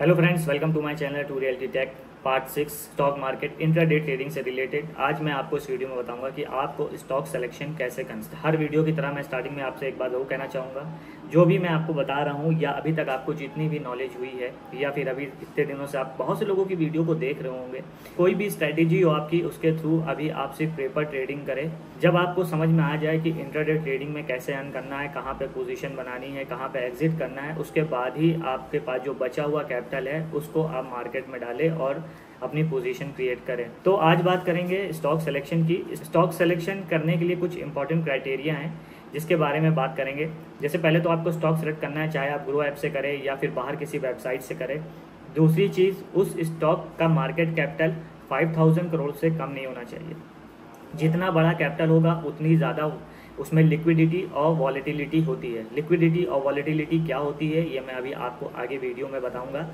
hello friends welcome to my channel to reality tech part six stock market intraday trading से related आज मैं आपको इस video में बताऊंगा कि आपको स्टॉक सिलेक्शन कैसे कंस हर वीडियो की तरह मैं स्टार्टिंग में आपसे एक बात जरूर कहना चाहूँगा जो भी मैं आपको बता रहा हूँ या अभी तक आपको जितनी भी नॉलेज हुई है या फिर अभी इतने दिनों से आप बहुत से लोगों की वीडियो को देख रहे होंगे कोई भी स्ट्रैटेजी हो आपकी उसके थ्रू अभी आप सिर्फ पेपर ट्रेडिंग करें जब आपको समझ में आ जाए कि इंटरडेट ट्रेडिंग में कैसे अर्न करना है कहाँ पर पोजिशन बनानी है कहाँ पर एग्जिट करना है उसके बाद ही आपके पास जो बचा हुआ कैपिटल है उसको आप मार्केट में डालें और अपनी पोजीशन क्रिएट करें तो आज बात करेंगे स्टॉक सिलेक्शन की स्टॉक सिलेक्शन करने के लिए कुछ इंपॉर्टेंट क्राइटेरिया हैं जिसके बारे में बात करेंगे जैसे पहले तो आपको स्टॉक सेलेक्ट करना है चाहे आप ग्रो ऐप से करें या फिर बाहर किसी वेबसाइट से करें दूसरी चीज़ उस स्टॉक का मार्केट कैपिटल 5000 करोड़ से कम नहीं होना चाहिए जितना बड़ा कैपिटल होगा उतनी ज़्यादा उसमें लिक्विडिटी और वॉलिटिलिटी होती है लिक्विडिटी और वॉलिटिलिटी क्या होती है ये मैं अभी आपको आगे वीडियो में बताऊँगा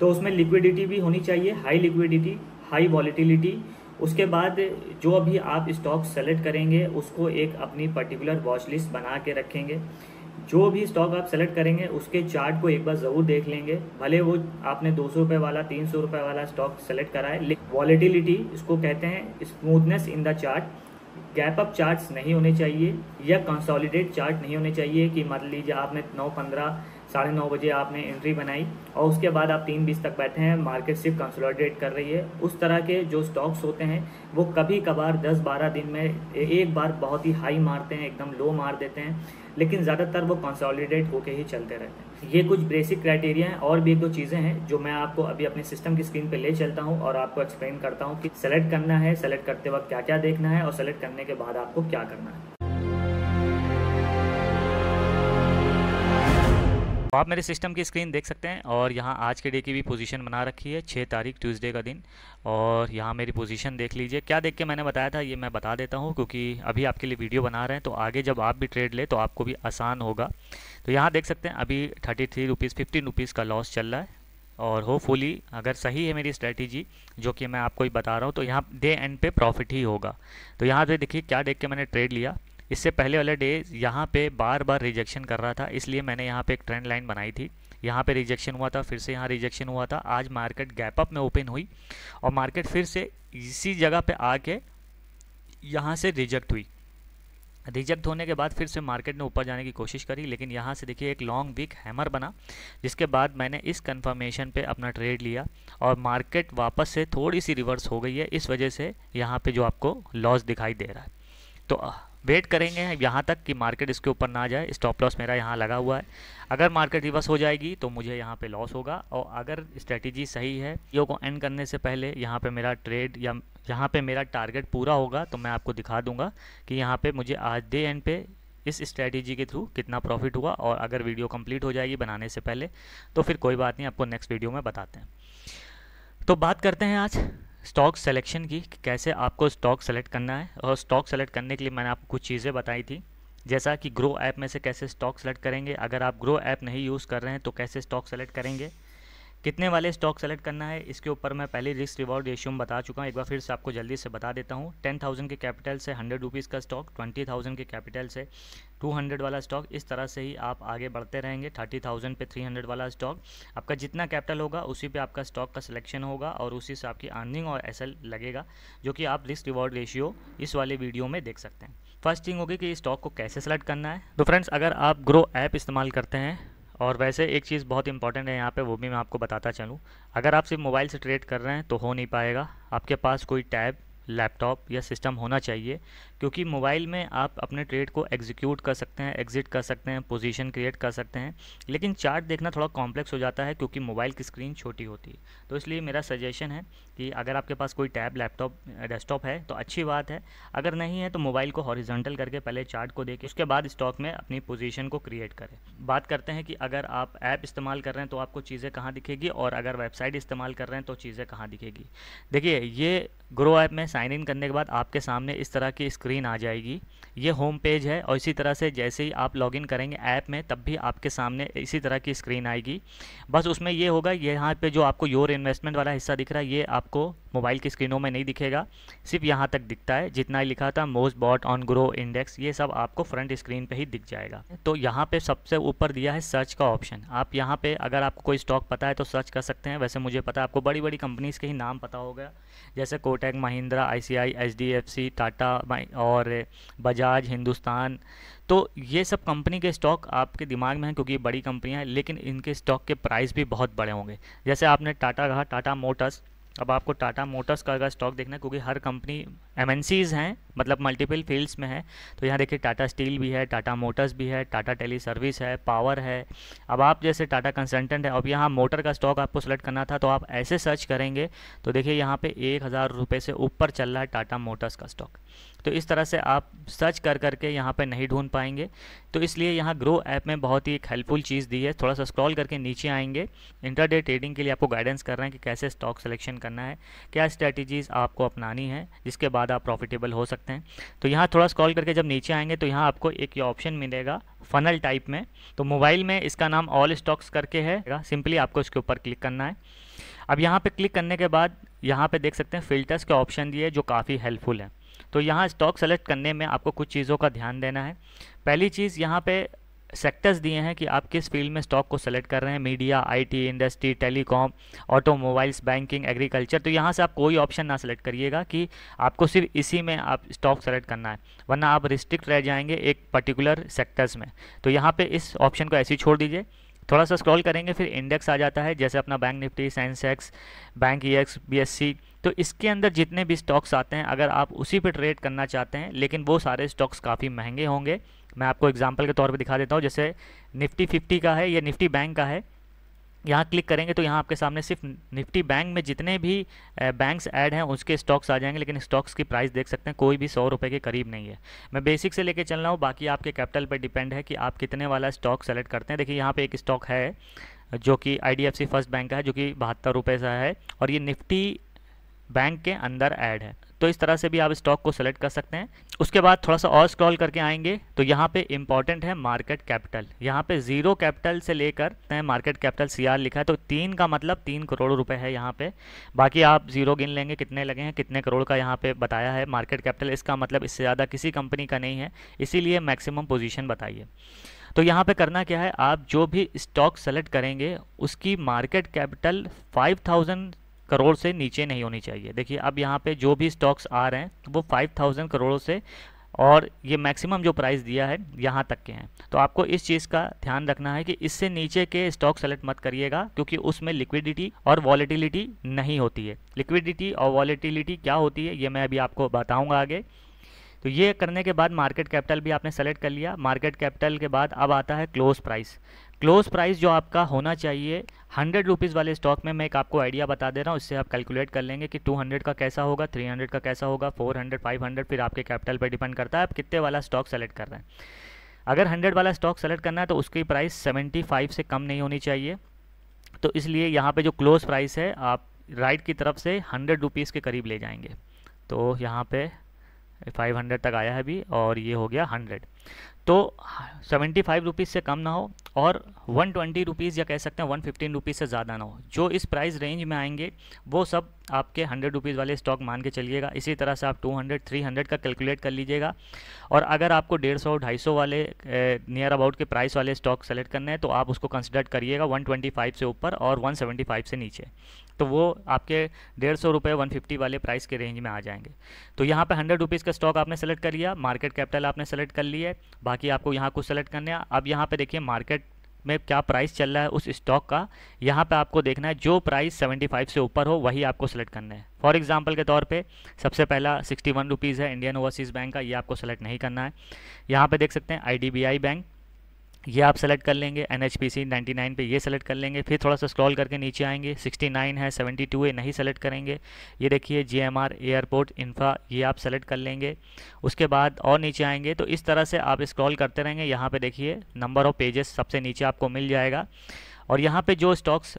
तो उसमें लिक्विडिटी भी होनी चाहिए हाई लिक्विडिटी हाई वॉलिटिलिटी उसके बाद जो अभी आप स्टॉक सेलेक्ट करेंगे उसको एक अपनी पर्टिकुलर वॉच लिस्ट बना के रखेंगे जो भी स्टॉक आप सेलेक्ट करेंगे उसके चार्ट को एक बार ज़रूर देख लेंगे भले वो आपने दो सौ वाला तीन सौ वाला स्टॉक सेलेक्ट करा है वॉलेटिलिटी इसको कहते हैं smoothness in the chart gap up charts नहीं होने चाहिए या कंसोलिडेट चार्ट नहीं होने चाहिए कि मान लीजिए आपने नौ पंद्रह साढ़े नौ बजे आपने एंट्री बनाई और उसके बाद आप तीन बीस तक बैठे हैं मार्केट सिर्फ कंसोलिडेट कर रही है उस तरह के जो स्टॉक्स होते हैं वो कभी कभार दस बारह दिन में एक बार बहुत ही हाई मारते हैं एकदम लो मार देते हैं लेकिन ज़्यादातर वो कंसोलिडेट होके ही चलते रहते हैं ये कुछ बेसिक क्राइटेरिया हैं और भी एक दो चीज़ें हैं जो मैं आपको अभी अपने सिस्टम की स्क्रीन पर ले चलता हूँ और आपको एक्सप्लेन करता हूँ कि सेलेक्ट करना है सेलेक्ट करते वक्त क्या क्या देखना है और सेलेक्ट करने के बाद आपको क्या करना है तो आप मेरे सिस्टम की स्क्रीन देख सकते हैं और यहाँ आज के डे की भी पोजीशन बना रखी है छः तारीख ट्यूसडे का दिन और यहाँ मेरी पोजीशन देख लीजिए क्या देख के मैंने बताया था ये मैं बता देता हूँ क्योंकि अभी आपके लिए वीडियो बना रहे हैं तो आगे जब आप भी ट्रेड ले तो आपको भी आसान होगा तो यहाँ देख सकते हैं अभी thirty three rupees fifteen rupees का लॉस चल रहा है और होपफुली अगर सही है मेरी स्ट्रैटेजी जो कि मैं आपको ही बता रहा हूँ तो यहाँ डे एंड पे प्रॉफिट ही होगा तो यहाँ पे देखिए क्या देख के मैंने ट्रेड लिया इससे पहले वाला डे यहाँ पे बार बार रिजेक्शन कर रहा था इसलिए मैंने यहाँ पे एक ट्रेंड लाइन बनाई थी यहाँ पे रिजेक्शन हुआ था फिर से यहाँ रिजेक्शन हुआ था आज मार्केट गैप अप में ओपन हुई और मार्केट फिर से इसी जगह पे आके यहाँ से रिजेक्ट हुई रिजेक्ट होने के बाद फिर से मार्केट ने ऊपर जाने की कोशिश करी लेकिन यहाँ से देखिए एक लॉन्ग वीक हैमर बना जिसके बाद मैंने इस कन्फर्मेशन पे अपना ट्रेड लिया और मार्केट वापस से थोड़ी सी रिवर्स हो गई है इस वजह से यहाँ पे जो आपको लॉस दिखाई दे रहा है तो वेट करेंगे यहाँ तक कि मार्केट इसके ऊपर ना जाए स्टॉप लॉस मेरा यहाँ लगा हुआ है अगर मार्केट रिवर्स हो जाएगी तो मुझे यहाँ पे लॉस होगा और अगर स्ट्रेटजी सही है यो को एंड करने से पहले यहाँ पे मेरा ट्रेड या यहाँ पे मेरा टारगेट पूरा होगा तो मैं आपको दिखा दूंगा कि यहाँ पे मुझे आज डे एंड पे इस स्ट्रेटजी के थ्रू कितना प्रॉफिट हुआ और अगर वीडियो कम्प्लीट हो जाएगी बनाने से पहले तो फिर कोई बात नहीं आपको नेक्स्ट वीडियो में बताते हैं तो बात करते हैं आज स्टॉक सेलेक्शन की कैसे आपको स्टॉक सेलेक्ट करना है और स्टॉक सेलेक्ट करने के लिए मैंने आपको कुछ चीज़ें बताई थी जैसा कि ग्रो ऐप में से कैसे स्टॉक सेलेक्ट करेंगे अगर आप ग्रो ऐप नहीं यूज़ कर रहे हैं तो कैसे स्टॉक सेलेक्ट करेंगे कितने वाले स्टॉक सेलेक्ट करना है इसके ऊपर मैं पहले रिस्क रिवॉर्ड रेशियो में बता चुका हूँ एक बार फिर से आपको जल्दी से बता देता हूँ टेन थाउजेंड के कैपिटल से हंड्रेड रुपीज़ का स्टॉक ट्वेंटी थाउजेंड के कैपिटल से टू हंड्रेड वाला स्टॉक इस तरह से ही आप आगे बढ़ते रहेंगे थर्टी थाउजेंड पे थ्री हंड्रेड वाला स्टॉक आपका जितना कैपिटल होगा उसी पर आपका स्टॉक का सिलेक्शन होगा और उसी से आपकी अर्निंग और एस लगेगा जो कि आप रिस्क रिवॉर्ड रेशियो इस वाले वीडियो में देख सकते हैं फर्स्ट थिंग होगी कि स्टॉक को कैसे सेलेक्ट करना है तो फ्रेंड्स अगर आप ग्रो ऐप इस्तेमाल करते हैं और वैसे एक चीज़ बहुत इंपॉर्टेंट है यहाँ पे वो भी मैं आपको बताता चलूँ अगर आप सिर्फ मोबाइल से ट्रेड कर रहे हैं तो हो नहीं पाएगा आपके पास कोई टैब लैपटॉप या सिस्टम होना चाहिए क्योंकि मोबाइल में आप अपने ट्रेड को एग्जीक्यूट कर सकते हैं एग्जिट कर सकते हैं पोजीशन क्रिएट कर सकते हैं लेकिन चार्ट देखना थोड़ा कॉम्प्लेक्स हो जाता है क्योंकि मोबाइल की स्क्रीन छोटी होती है तो इसलिए मेरा सजेशन है कि अगर आपके पास कोई टैब लैपटॉप डेस्कटॉप है तो अच्छी बात है अगर नहीं है तो मोबाइल को हॉरिजेंटल करके पहले चार्ट को देखें उसके बाद स्टॉक में अपनी पोजिशन को क्रिएट करें बात करते हैं कि अगर आप ऐप इस्तेमाल कर रहे हैं तो आपको चीज़ें कहाँ दिखेगी और अगर वेबसाइट इस्तेमाल कर रहे हैं तो चीज़ें कहाँ दिखेगी देखिए ये ग्रो ऐप में साइन इन करने के बाद आपके सामने इस तरह की स्क्रीन स्क्रीन आ जाएगी ये होम पेज है और इसी तरह से जैसे ही आप लॉगिन करेंगे ऐप में तब भी आपके सामने इसी तरह की स्क्रीन आएगी बस उसमें ये होगा यहाँ पे जो आपको योर इन्वेस्टमेंट वाला हिस्सा दिख रहा है ये आपको मोबाइल की स्क्रीनों में नहीं दिखेगा सिर्फ यहाँ तक दिखता है जितना लिखा था most bought on Groww index ये सब आपको फ्रंट स्क्रीन पर ही दिख जाएगा तो यहाँ पर सबसे ऊपर दिया है सर्च का ऑप्शन आप यहाँ पर अगर आपको कोई स्टॉक पता है तो सर्च कर सकते हैं वैसे मुझे पता है आपको बड़ी बड़ी कंपनीज़ के ही नाम पता होगा जैसे कोटेक महिंद्रा आईसीआई एचडीएफसी टाटा और बजाज हिंदुस्तान तो ये सब कंपनी के स्टॉक आपके दिमाग में हैं क्योंकि ये बड़ी कंपनियां हैं लेकिन इनके स्टॉक के प्राइस भी बहुत बड़े होंगे जैसे आपने टाटा कहा टाटा मोटर्स अब आपको टाटा मोटर्स का अगर स्टॉक देखना है क्योंकि हर कंपनी एम हैं मतलब मल्टीपल फील्ड्स में है तो यहाँ देखिए टाटा स्टील भी है टाटा मोटर्स भी है टाटा टेली सर्विस है पावर है अब आप जैसे टाटा कंसल्टेंट है अब यहाँ मोटर का स्टॉक आपको सेलेक्ट करना था तो आप ऐसे सर्च करेंगे तो देखिए यहाँ पे एक हज़ार रुपये से ऊपर चल रहा है टाटा मोटर्स का स्टॉक तो इस तरह से आप सर्च कर करके यहाँ पर नहीं ढूंढ पाएंगे तो इसलिए यहाँ ग्रो ऐप में बहुत ही एक हेल्पफुल चीज़ दी है थोड़ा सा स्क्रॉल करके नीचे आएंगे इंटरडे ट्रेडिंग के लिए आपको गाइडेंस कर रहे हैं कि कैसे स्टॉक सिलेक्शन करना है क्या स्ट्रैटेजीज़ आपको अपनानी है जिसके बाद ज़्यादा प्रॉफिटेबल हो सकते हैं तो यहाँ थोड़ा स्क्रॉल करके जब नीचे आएंगे तो यहाँ आपको एक ये ऑप्शन मिलेगा फनल टाइप में तो मोबाइल में इसका नाम ऑल स्टॉक्स करके है सिंपली आपको इसके ऊपर क्लिक करना है अब यहाँ पे क्लिक करने के बाद यहाँ पे देख सकते हैं फ़िल्टर्स के ऑप्शन दिए जो काफ़ी हेल्पफुल हैं तो यहाँ स्टॉक सेलेक्ट करने में आपको कुछ चीज़ों का ध्यान देना है पहली चीज़ यहाँ पे सेक्टर्स दिए हैं कि आप किस फील्ड में स्टॉक को सेलेक्ट कर रहे हैं media IT industry telecom automobiles banking agriculture तो यहाँ से आप कोई ऑप्शन ना सेलेक्ट करिएगा कि आपको सिर्फ इसी में आप स्टॉक सेलेक्ट करना है वरना आप रिस्ट्रिक्ट रह जाएंगे एक पर्टिकुलर सेक्टर्स में तो यहाँ पर इस ऑप्शन को ऐसे ही छोड़ दीजिए थोड़ा सा स्क्रॉल करेंगे फिर इंडेक्स आ जाता है जैसे अपना bank Nifty Sensex bank E X B S C तो इसके अंदर जितने भी स्टॉक्स आते हैं अगर आप उसी पर ट्रेड करना चाहते हैं लेकिन वो सारे स्टॉक्स काफ़ी महंगे होंगे मैं आपको एग्जाम्पल के तौर पर दिखा देता हूँ जैसे निफ्टी फिफ्टी का है या निफ्टी बैंक का है यहाँ क्लिक करेंगे तो यहाँ आपके सामने सिर्फ निफ्टी बैंक में जितने भी बैंक्स ऐड हैं उसके स्टॉक्स आ जाएंगे लेकिन स्टॉक्स की प्राइस देख सकते हैं कोई भी सौ रुपये के करीब नहीं है मैं बेसिक से लेके चल रहा हूँ बाकी आपके कैपिटल पर डिपेंड है कि आप कितने वाला स्टॉक सेलेक्ट करते हैं देखिए यहाँ पर एक स्टॉक है जो कि आई फर्स्ट बैंक का है जो कि बहत्तर रुपये सा है और ये निफ्टी बैंक के अंदर ऐड है तो इस तरह से भी आप स्टॉक को सेलेक्ट कर सकते हैं उसके बाद थोड़ा सा और स्क्रॉल करके आएंगे तो यहाँ पे इंपॉर्टेंट है मार्केट कैपिटल यहाँ पे जीरो कैपिटल से लेकर मार्केट कैपिटल सीआर लिखा है तो तीन का मतलब तीन करोड़ रुपए है यहाँ पे बाकी आप जीरो गिन लेंगे कितने लगे हैं कितने करोड़ का यहाँ पे बताया है मार्केट कैपिटल इसका मतलब इससे ज़्यादा किसी कंपनी का नहीं है इसीलिए मैक्सिमम पोजिशन बताइए तो यहाँ पे करना क्या है आप जो भी स्टॉक सेलेक्ट करेंगे उसकी मार्केट कैपिटल 5000 करोड़ से नीचे नहीं होनी चाहिए देखिए अब यहाँ पे जो भी स्टॉक्स आ रहे हैं वो 5000 करोड़ों से और ये मैक्सिमम जो प्राइस दिया है यहाँ तक के हैं तो आपको इस चीज़ का ध्यान रखना है कि इससे नीचे के स्टॉक सेलेक्ट मत करिएगा क्योंकि उसमें लिक्विडिटी और वॉलीटिलिटी नहीं होती है लिक्विडिटी और वॉलीटिलिटी क्या होती है ये मैं अभी आपको बताऊँगा आगे तो ये करने के बाद मार्केट कैपिटल भी आपने सेलेक्ट कर लिया मार्केट कैपिटल के बाद अब आता है क्लोज प्राइस क्लोज प्राइस जो आपका होना चाहिए हंड्रेड रुपीज़ वाले स्टॉक में मैं एक आपको आइडिया बता दे रहा हूँ उससे आप कैलकुलेट कर लेंगे कि टू हंड्रेड का कैसा होगा थ्री हंड्रेड का कैसा होगा फोर हंड्रेड फाइव हंड्रेड फिर आपके कैपिटल पर डिपेंड करता है आप कितने वाला स्टॉक सेलेक्ट कर रहे हैं अगर हंड्रेड वाला स्टॉक सेलेक्ट करना है तो उसकी प्राइस सेवेंटी फाइव से कम नहीं होनी चाहिए तो इसलिए यहाँ पर जो क्लोज प्राइस है आप राइट की तरफ से हंड्रेड रुपीज़ के करीब ले जाएंगे तो यहाँ फाइव 500 तक आया है अभी और ये हो गया हंड्रेड तो सेवेंटी फाइव रुपीज़ से कम ना हो और वन ट्वेंटी रुपीज़ या कह सकते हैं वन फिफ्टीन रुपीज़ से ज़्यादा ना हो जो इस प्राइस रेंज में आएंगे वो सब आपके हंड्रेड रुपीज़ वाले स्टॉक मान के चलिएगा इसी तरह से आप टू हंड्रेड थ्री हंड्रेड का कैलकुलेट कर लीजिएगा और अगर आपको डेढ़ सौ ढाई सौ वाले नियर अबाउट के प्राइस वाले स्टॉक सेलेक्ट करने हैं तो आप उसको कंसिडर करिएगा वन ट्वेंटी फाइव से ऊपर और वन सेवेंटी फाइव से नीचे तो वो आपके डेढ़ सौ रुपये वन फिफ्टी वाले प्राइस के रेंज में आ जाएंगे तो यहाँ पे हंड्रेड रुपीज़ का स्टॉक आपने सेलेक्ट कर लिया मार्केट कैपिटल आपने सेलेक्ट कर लिया है बाकी आपको यहाँ कुछ सेलेक्ट करने अब यहाँ पे देखिए मार्केट में क्या प्राइस चल रहा है उस स्टॉक का यहाँ पे आपको देखना है जो प्राइस 75 से ऊपर हो वही आपको सेलेक्ट करना है फॉर एग्जांपल के तौर पे सबसे पहला सिक्सटी वन रुपीज़ है इंडियन ओवरसीज़ बैंक का ये आपको सेलेक्ट नहीं करना है यहाँ पे देख सकते हैं आईडीबीआई बैंक ये आप सेलेक्ट कर लेंगे N H P C ninety nine पर ये सेलेक्ट कर लेंगे फिर थोड़ा सा स्क्रॉल करके नीचे आएंगे सिक्सटी नाइन है सेवेंटी टू है नहीं सेलेक्ट करेंगे ये देखिए G M R airport infra ये आप सेलेक्ट कर लेंगे उसके बाद और नीचे आएंगे तो इस तरह से आप स्क्रॉल करते रहेंगे यहाँ पे देखिए नंबर ऑफ पेजेस सबसे नीचे आपको मिल जाएगा और यहाँ पे जो स्टॉक्स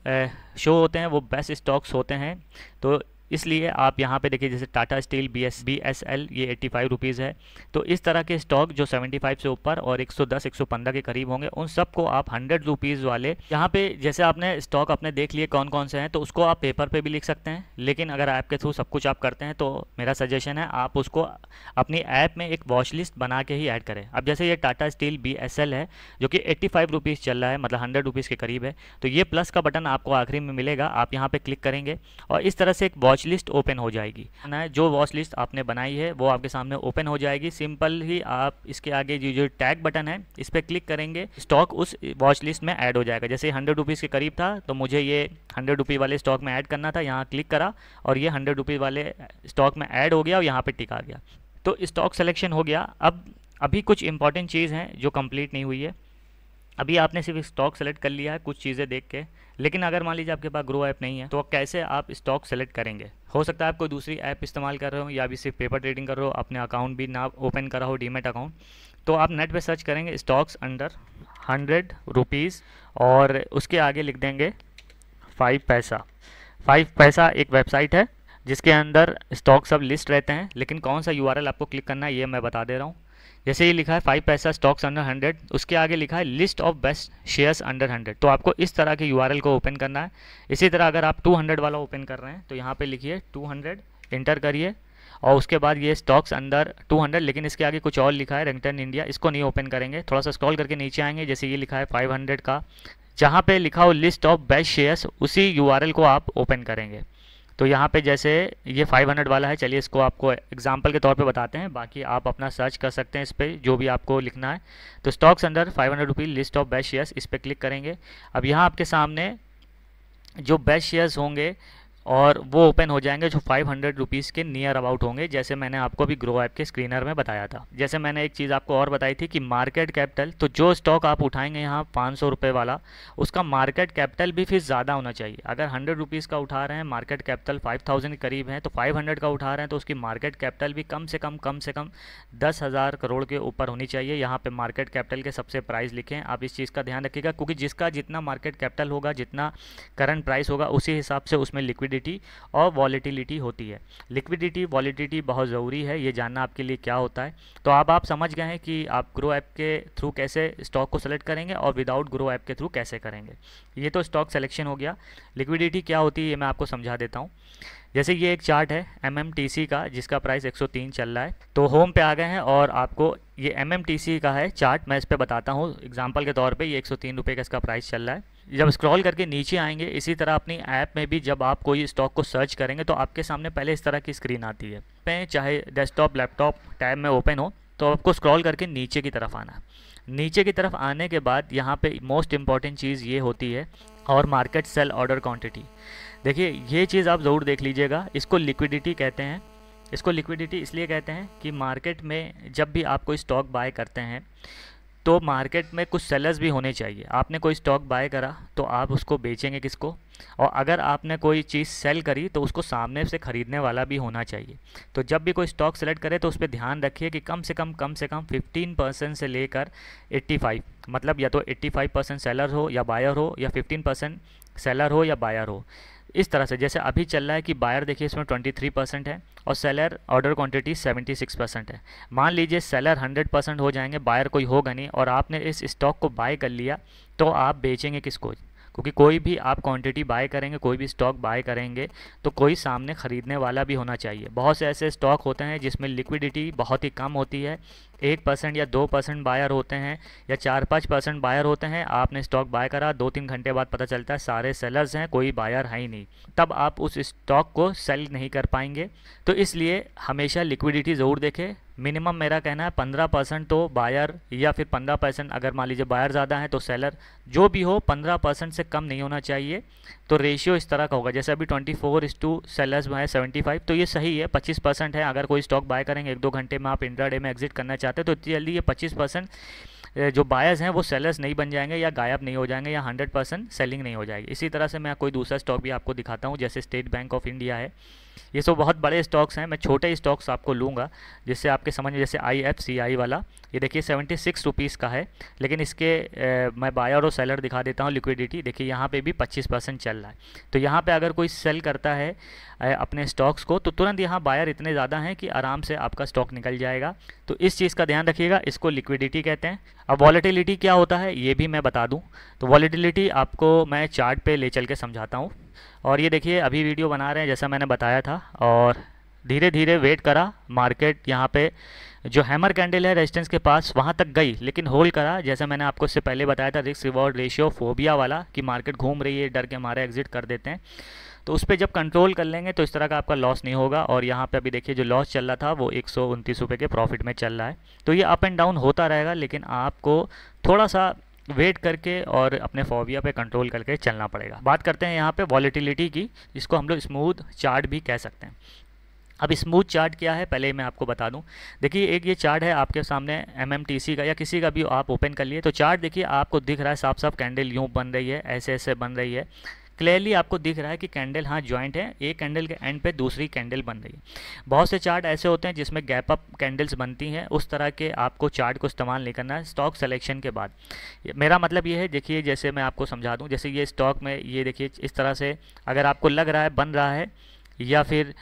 शो होते हैं वो बेस्ट स्टॉक्स होते हैं तो इसलिए आप यहाँ पे देखिए जैसे Tata steel B S B S L ये एट्टी फाइव रुपीज़ है तो इस तरह के स्टॉक जो सेवेंटी फाइव से ऊपर और एक सौ दस एक सौ पंद्रह के करीब होंगे उन सबको आप हंड्रेड रुपीज़ वाले यहाँ पे जैसे आपने स्टॉक अपने देख लिए कौन कौन से हैं तो उसको आप पेपर पर पे भी लिख सकते हैं लेकिन अगर ऐप के थ्रू सब कुछ आप करते हैं तो मेरा सजेशन है आप उसको अपनी ऐप में एक वॉच लिस्ट बना के ही ऐड करें अब जैसे ये Tata steel B S L है जो कि एट्टी फाइव रुपीज़ चल रहा है मतलब हंड्रेड रुपीज़ के करीब है तो ये प्लस का बटन आपको आखिरी में मिलेगा आप यहाँ पर क्लिक करेंगे और इस तरह से एक वॉच वॉच लिस्ट ओपन हो जाएगी ना जो वॉच लिस्ट आपने बनाई है वो आपके सामने ओपन हो जाएगी सिंपल ही आप इसके आगे जो जो टैग बटन है इस पर क्लिक करेंगे स्टॉक उस वॉच लिस्ट में ऐड हो जाएगा जैसे हंड्रेड रुपीज़ के करीब था तो मुझे ये हंड्रेड रुपी वाले स्टॉक में ऐड करना था यहाँ क्लिक करा और ये हंड्रेड रुपीज़ वाले स्टॉक में ऐड हो गया और यहाँ पर टिका गया तो स्टॉक सेलेक्शन हो गया अब अभी कुछ इंपॉर्टेंट चीज़ हैं जो कंप्लीट नहीं हुई है अभी आपने सिर्फ स्टॉक सेलेक्ट कर लिया है कुछ चीज़ें देख के लेकिन अगर मान लीजिए आपके पास ग्रो ऐप नहीं है तो कैसे आप स्टॉक सेलेक्ट करेंगे हो सकता है आप कोई दूसरी ऐप इस्तेमाल कर रहे हो या भी सिर्फ पेपर ट्रेडिंग कर रहे हो अपने अकाउंट भी ना ओपन करा हो डीमेट अकाउंट तो आप नेट पे सर्च करेंगे स्टॉक्स अंडर हंड्रेड रुपीज़ और उसके आगे लिख देंगे फाइव पैसा फाइव पैसा एक वेबसाइट है जिसके अंदर स्टॉक सब लिस्ट रहते हैं लेकिन कौन सा यू आपको क्लिक करना है ये मैं बता दे रहा हूँ जैसे ये लिखा है फाइव पैसा स्टॉक्स अंडर हंड्रेड उसके आगे लिखा है list of best shares under hundred तो आपको इस तरह के यू को ओपन करना है इसी तरह अगर आप टू हंड्रेड वाला ओपन कर रहे हैं तो यहाँ पर लिखिए टू हंड्रेड इंटर करिए और उसके बाद ये स्टॉक्स टू 200 लेकिन इसके आगे कुछ और लिखा है रिंगटन इंडिया इसको नहीं ओपन करेंगे थोड़ा सा स्क्रॉल करके नीचे आएंगे जैसे ये लिखा है हंड्रेड का जहाँ पे लिखा हो लिस्ट ऑफ बेस्ट शेयर्स उसी यू को आप ओपन करेंगे तो यहाँ पे जैसे ये 500 वाला है चलिए इसको आपको एग्जाम्पल के तौर पे बताते हैं बाकी आप अपना सर्च कर सकते हैं इस पर जो भी आपको लिखना है तो stocks under five hundred rupees list of best shares इस पर क्लिक करेंगे अब यहाँ आपके सामने जो बेस्ट शेयर्स होंगे और वो ओपन हो जाएंगे जो फाइव हंड्रेड रुपीज़ के नियर अबाउट होंगे जैसे मैंने आपको अभी ग्रो ऐप के स्क्रीनर में बताया था जैसे मैंने एक चीज़ आपको और बताई थी कि मार्केट कैपिटल तो जो स्टॉक आप उठाएंगे यहाँ पाँच सौ रुपये वाला उसका मार्केट कैपिटल भी फिर ज़्यादा होना चाहिए अगर हंड्रेड रुपीज़ का उठा रहे हैं मार्केट कैपिटल फाइव थाउजेंड के करीब है तो फाइव हंड्रेड का उठा रहे हैं तो उसकी मार्केट कैपिटल भी कम से कम कम से कम दस हज़ार करोड़ के ऊपर होनी चाहिए यहाँ पर मार्केट कैपिटल के सबसे प्राइस लिखें आप इस चीज़ का ध्यान रखिएगा क्योंकि जिसका जितना मार्केट कैपिटल होगा जितना करंट प्राइस होगा उसी हिसाब से उसमें लिक्विड लिक्विडिटी और वॉलीटिलिटी होती है लिक्विडिटी वॉलीटिलिटी बहुत ज़रूरी है ये जानना आपके लिए क्या होता है तो अब आप समझ गए हैं कि आप ग्रो ऐप के थ्रू कैसे स्टॉक को सेलेक्ट करेंगे और विदाउट ग्रो ऐप के थ्रू कैसे करेंगे ये तो स्टॉक सेलेक्शन हो गया लिक्विडिटी क्या होती है ये मैं आपको समझा देता हूँ जैसे ये एक चार्ट है एम का जिसका प्राइस 103 चल रहा है तो होम पे आ गए हैं और आपको ये एम का है चार्ट मैं इस पर बताता हूँ एग्जाम्पल के तौर पर ये एक सौ का इसका प्राइस चल रहा है जब स्क्रॉल करके नीचे आएंगे इसी तरह अपनी ऐप में भी जब आप कोई स्टॉक को सर्च करेंगे तो आपके सामने पहले इस तरह की स्क्रीन आती है पे चाहे डेस्कटॉप लैपटॉप टैब में ओपन हो तो आपको स्क्रॉल करके नीचे की तरफ आना नीचे की तरफ आने के बाद यहाँ पे मोस्ट इम्पॉर्टेंट चीज़ ये होती है और मार्केट सेल ऑर्डर क्वान्टिटी देखिए ये चीज़ आप ज़रूर देख लीजिएगा इसको लिक्विडिटी कहते हैं इसको लिक्विडिटी इसलिए कहते हैं कि मार्केट में जब भी आप कोई स्टॉक बाय करते हैं तो मार्केट में कुछ सेलर्स भी होने चाहिए आपने कोई स्टॉक बाय करा तो आप उसको बेचेंगे किसको और अगर आपने कोई चीज़ सेल करी तो उसको सामने से ख़रीदने वाला भी होना चाहिए तो जब भी कोई स्टॉक सेलेक्ट करे तो उस पर ध्यान रखिए कि कम से कम कम से कम 15 परसेंट से लेकर 85 मतलब या तो 85 परसेंट सेलर हो या बायर हो या 15 परसेंट सेलर हो या बायर हो इस तरह से जैसे अभी चल रहा है कि बायर देखिए इसमें ट्वेंटी थ्री परसेंट है और seller order quantity six percent है मान लीजिए सेलर हंड्रेड परसेंट हो जाएंगे बायर कोई होगा नहीं और आपने इस स्टॉक को बाय कर लिया तो आप बेचेंगे किसको क्योंकि कोई भी आप क्वांटिटी बाय करेंगे कोई भी स्टॉक बाय करेंगे तो कोई सामने ख़रीदने वाला भी होना चाहिए बहुत से ऐसे स्टॉक होते हैं जिसमें लिक्विडिटी बहुत ही कम होती है एक परसेंट या दो परसेंट बायर होते हैं या चार पाँच परसेंट बायर होते हैं आपने स्टॉक बाय करा दो तीन घंटे बाद पता चलता है सारे सेलर्स हैं कोई बायर है ही नहीं तब आप उस स्टॉक को सेल नहीं कर पाएंगे तो इसलिए हमेशा लिक्विडिटी ज़रूर देखें मिनिमम मेरा कहना है पंद्रह परसेंट तो बायर या फिर पंद्रह परसेंट अगर मान लीजिए बायर ज़्यादा है तो सेलर जो भी हो पंद्रह परसेंट से कम नहीं होना चाहिए तो रेशियो इस तरह का होगा जैसे अभी ट्वेंटी फोर इस टू सेलर्स में है सेवेंटी फाइव तो ये सही है पच्चीस परसेंट है अगर कोई स्टॉक बाय करेंगे एक दो घंटे में आप इंड्रा डे में एग्जिट करना चाहते हैं तो इतनी जल्दी ये पच्चीस परसेंट जो बायर्स हैं वो सेलर्स नहीं बन जाएंगे या गायब नहीं हो जाएंगे या हंड्रेड परसेंट सेलिंग नहीं हो जाएगी इसी तरह से मैं कोई दूसरा स्टॉक भी आपको दिखाता हूँ जैसे स्टेट बैंक ऑफ इंडिया है ये सब बहुत बड़े स्टॉक्स हैं मैं छोटे स्टॉक्स आपको लूँगा जिससे आपके समझ में जैसे आई एफ सी आई वाला ये देखिए सेवेंटी सिक्स रुपीज़ का है लेकिन इसके ए, मैं बायर और सेलर दिखा देता हूँ लिक्विडिटी देखिए यहाँ पे भी पच्चीस परसेंट चल रहा है तो यहाँ पे अगर कोई सेल करता है ए, अपने स्टॉक्स को तो तुरंत यहाँ बायर इतने ज़्यादा हैं कि आराम से आपका स्टॉक निकल जाएगा तो इस चीज़ का ध्यान रखिएगा इसको लिक्विडिटी कहते हैं अब वॉलीटिलिटी क्या होता है ये भी मैं बता दूँ तो वॉलीटिलिटी आपको मैं चार्ट ले चल के समझाता हूँ और ये देखिए अभी वीडियो बना रहे हैं जैसा मैंने बताया था और धीरे धीरे वेट करा मार्केट यहाँ पे जो हैमर कैंडल है रेजिस्टेंस के पास वहाँ तक गई लेकिन होल्ड करा जैसा मैंने आपको इससे पहले बताया था रिस्क रिवॉर्ड रेशियो फोबिया वाला कि मार्केट घूम रही है डर के हमारे एग्जिट कर देते हैं तो उस पर जब कंट्रोल कर लेंगे तो इस तरह का आपका लॉस नहीं होगा और यहाँ पे अभी देखिए जो लॉस चल रहा था वो एक सौ के प्रॉफिट में चल रहा है तो ये अप एंड डाउन होता रहेगा लेकिन आपको थोड़ा सा वेट करके और अपने फोबिया पे कंट्रोल करके चलना पड़ेगा बात करते हैं यहाँ पे वॉलीटिलिटी की इसको हम लोग स्मूथ चार्ट भी कह सकते हैं अब स्मूथ चार्ट क्या है पहले मैं आपको बता दूं देखिए एक ये चार्ट है आपके सामने एमएमटीसी का या किसी का भी आप ओपन कर लिए तो चार्ट देखिए आपको दिख रहा है साफ साफ कैंडल यूँ बन रही है ऐसे ऐसे बन रही है क्लियरली आपको दिख रहा है कि कैंडल हाँ ज्वाइंट है एक कैंडल के एंड पे दूसरी कैंडल बन रही है बहुत से चार्ट ऐसे होते हैं जिसमें गैप अप कैंडल्स बनती हैं उस तरह के आपको चार्ट को इस्तेमाल नहीं करना है स्टॉक सेलेक्शन के बाद मेरा मतलब ये है देखिए जैसे मैं आपको समझा दूँ जैसे ये स्टॉक में ये देखिए इस तरह से अगर आपको लग रहा है बन रहा है या फिर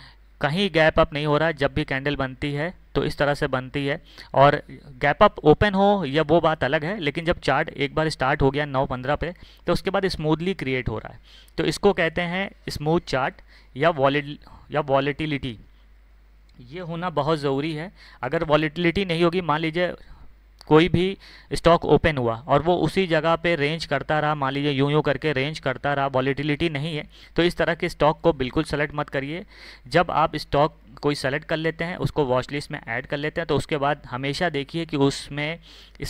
कहीं गैप अप नहीं हो रहा है जब भी कैंडल बनती है तो इस तरह से बनती है और गैप अप ओपन हो या वो बात अलग है लेकिन जब चार्ट एक बार स्टार्ट हो गया नौ पंद्रह पे तो उसके बाद स्मूथली क्रिएट हो रहा है तो इसको कहते हैं स्मूथ चार्ट या वॉलेट या वॉलेटिलिटी ये होना बहुत ज़रूरी है अगर वॉलेटिलिटी नहीं होगी मान लीजिए कोई भी स्टॉक ओपन हुआ और वो उसी जगह पे रेंज करता रहा मान लीजिए यूं यूं करके रेंज करता रहा वॉलीटिलिटी नहीं है तो इस तरह के स्टॉक को बिल्कुल सेलेक्ट मत करिए जब आप स्टॉक कोई सेलेक्ट कर लेते हैं उसको वॉच लिस्ट में ऐड कर लेते हैं तो उसके बाद हमेशा देखिए कि उसमें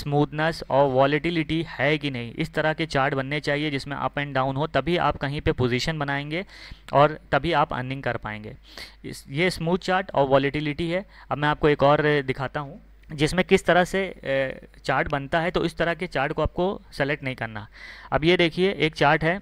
स्मूथनेस और वॉलेटिलिटी है कि नहीं इस तरह के चार्ट बनने चाहिए जिसमें अप एंड डाउन हो तभी आप कहीं पे पोजीशन बनाएंगे और तभी आप अर्निंग कर पाएंगे इस ये स्मूथ चार्ट और वॉलेटिलिटी है अब मैं आपको एक और दिखाता हूँ जिसमें किस तरह से चार्ट बनता है तो इस तरह के चार्ट को आपको सेलेक्ट नहीं करना अब ये देखिए एक चार्ट है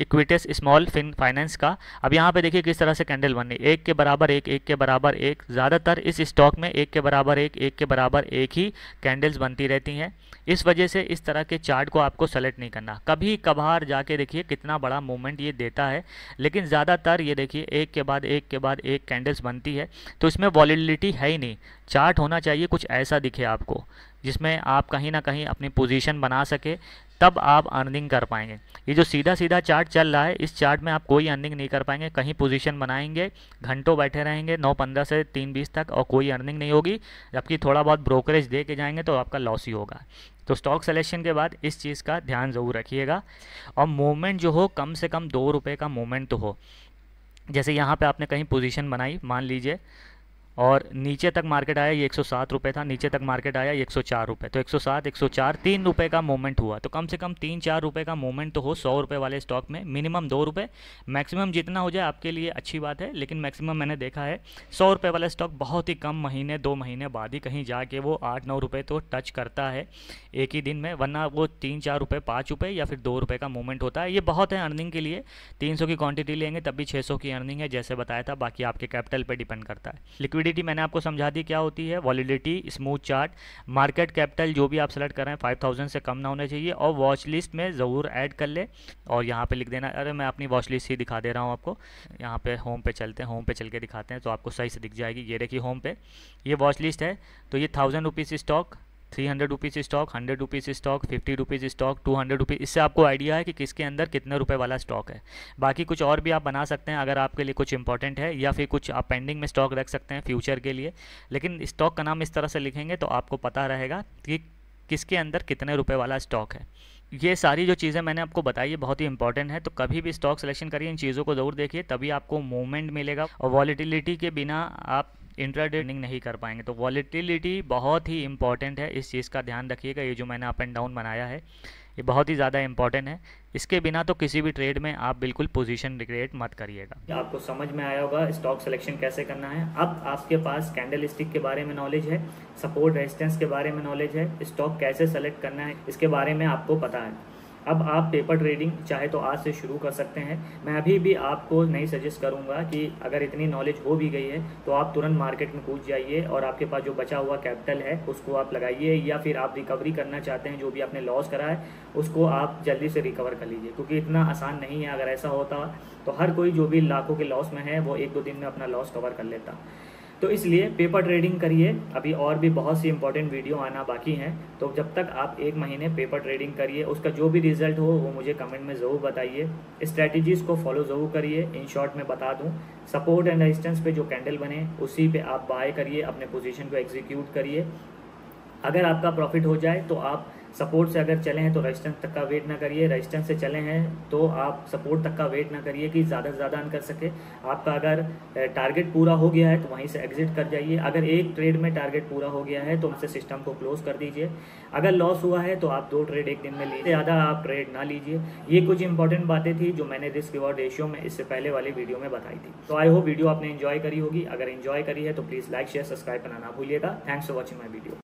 इक्विटेस स्मॉल फिन फाइनेंस का अब यहाँ पे देखिए किस तरह से कैंडल बनी एक के बराबर एक एक के बराबर एक ज़्यादातर इस स्टॉक में एक के बराबर एक एक के बराबर एक ही कैंडल्स बनती रहती हैं इस वजह से इस तरह के चार्ट को आपको सेलेक्ट नहीं करना कभी कभार जाके देखिए कितना बड़ा मूवमेंट ये देता है लेकिन ज़्यादातर ये देखिए एक के बाद एक के बाद एक कैंडल्स बनती है तो इसमें वॉलिडिलिटी है ही नहीं चार्ट होना चाहिए कुछ ऐसा दिखे आपको जिसमें आप कहीं ना कहीं अपनी पोजीशन बना सके तब आप अर्निंग कर पाएंगे ये जो सीधा सीधा चार्ट चल रहा है इस चार्ट में आप कोई अर्निंग नहीं कर पाएंगे कहीं पोजीशन बनाएंगे घंटों बैठे रहेंगे नौ पंद्रह से तीन बीस तक और कोई अर्निंग नहीं होगी जबकि थोड़ा बहुत ब्रोकरेज दे के जाएंगे तो आपका लॉस ही होगा तो स्टॉक सेलेक्शन के बाद इस चीज़ का ध्यान ज़रूर रखिएगा और मूवमेंट जो हो कम से कम दो रुपये का मूवमेंट तो हो जैसे यहाँ पर आपने कहीं पोजिशन बनाई मान लीजिए और नीचे तक मार्केट आया ये एक सौ था नीचे तक मार्केट आया एक सौ तो एक सौ सात एक सौ चार तीन रुपये का मूवमेंट हुआ तो कम से कम तीन चार रुपये का मूवमेंट तो हो सौ रुपये वाले स्टॉक में मिनिमम दो रुपये मैक्सिमम जितना हो जाए आपके लिए अच्छी बात है लेकिन मैक्सिमम मैंने देखा है सौ रुपये वाला स्टॉक बहुत ही कम महीने दो महीने बाद ही कहीं जाके वो आठ नौ रुपये तो टच करता है एक ही दिन में वरना वो तीन चार रुपये पाँच रुपये या फिर दो रुपये का मूवमेंट होता है ये बहुत है अर्निंग के लिए तीन की क्वान्टिटी लेंगे तब भी छः की अर्निंग है जैसे बताया था बाकी आपके कैपिटल पर डिपेंड करता है लिक्विड लिक्विडिटी मैंने आपको समझा दी क्या होती है validity smooth chart market capital जो भी आप सेलेक्ट कर रहे हैं फाइव थाउजेंड से कम ना होने चाहिए और वॉच लिस्ट में ज़रूर ऐड कर ले और यहाँ पे लिख देना अरे मैं अपनी वॉच लिस्ट ही दिखा दे रहा हूँ आपको यहाँ पे होम पे चलते हैं होम पे चल के दिखाते हैं तो आपको सही से दिख जाएगी ये देखिए होम पे ये वॉच लिस्ट है तो ये thousand rupees stock three hundred rupees stock hundred rupees stock fifty rupees stock two hundred rupees इससे आपको आइडिया है कि किसके अंदर कितने रुपए वाला स्टॉक है बाकी कुछ और भी आप बना सकते हैं अगर आपके लिए कुछ इंपॉर्टेंट है या फिर कुछ आप पेंडिंग में स्टॉक रख सकते हैं फ्यूचर के लिए लेकिन स्टॉक का नाम इस तरह से लिखेंगे तो आपको पता रहेगा कि किसके अंदर कितने रुपये वाला स्टॉक है ये सारी जो चीज़ें मैंने आपको बताई है बहुत ही इंपॉर्टेंट है तो कभी भी स्टॉक सिलेक्शन करिए इन चीज़ों को ज़रूर देखिए तभी आपको मूवमेंट मिलेगा और वॉलीटिलिटी के बिना आप इंट्राडे ट्रेडिंग नहीं कर पाएंगे तो वॉलीटिलिटी बहुत ही इंपॉर्टेंट है इस चीज़ का ध्यान रखिएगा ये जो मैंने अप एंड डाउन बनाया है ये बहुत ही ज़्यादा इंपॉर्टेंट है इसके बिना तो किसी भी ट्रेड में आप बिल्कुल पोजीशन रिक्रिएट मत करिएगा आपको समझ में आया होगा स्टॉक सिलेक्शन कैसे करना है अब आपके पास कैंडल स्टिक के बारे में नॉलेज है सपोर्ट रेजिस्टेंस के बारे में नॉलेज है स्टॉक कैसे सेलेक्ट करना है इसके बारे में आपको पता है अब आप पेपर ट्रेडिंग चाहे तो आज से शुरू कर सकते हैं मैं अभी भी आपको नहीं सजेस्ट करूंगा कि अगर इतनी नॉलेज हो भी गई है तो आप तुरंत मार्केट में कूद जाइए और आपके पास जो बचा हुआ कैपिटल है उसको आप लगाइए या फिर आप रिकवरी करना चाहते हैं जो भी आपने लॉस करा है उसको आप जल्दी से रिकवर कर लीजिए क्योंकि इतना आसान नहीं है अगर ऐसा होता तो हर कोई जो भी लाखों के लॉस में है वो एक दो दिन में अपना लॉस कवर कर लेता तो इसलिए पेपर ट्रेडिंग करिए अभी और भी बहुत सी इंपॉर्टेंट वीडियो आना बाकी हैं तो जब तक आप एक महीने पेपर ट्रेडिंग करिए उसका जो भी रिजल्ट हो वो मुझे कमेंट में ज़रूर बताइए स्ट्रैटेजीज़ को फॉलो ज़रूर करिए इन शॉर्ट में बता दूँ सपोर्ट एंड रेजिस्टेंस पे जो कैंडल बने उसी पे आप बाय करिए अपने पोजीशन को एग्जीक्यूट करिए अगर आपका प्रॉफिट हो जाए तो आप सपोर्ट से अगर चले हैं तो रेजिस्टेंस तक का वेट ना करिए रेजिस्टेंस से चले हैं तो आप सपोर्ट तक का वेट ना करिए कि ज़्यादा से ज़्यादा अन कर सके आपका अगर टारगेट पूरा हो गया है तो वहीं से एग्जिट कर जाइए अगर एक ट्रेड में टारगेट पूरा हो गया है तो उनसे सिस्टम को क्लोज कर दीजिए अगर लॉस हुआ है तो आप दो ट्रेड एक दिन में लीजिए ज़्यादा आप ट्रेड ना लीजिए ये कुछ इंपॉर्टेंट बातें थी जो मैंने रिस्क रिवॉर्ड रेशियो में इससे पहले वाले वीडियो में बताई थी तो आई होप वीडियो आपने इन्जॉय करी होगी अगर इन्जॉय करी है तो प्लीज़ लाइक शेयर सब्सक्राइब करना ना भूलिएगा thanks for watching my video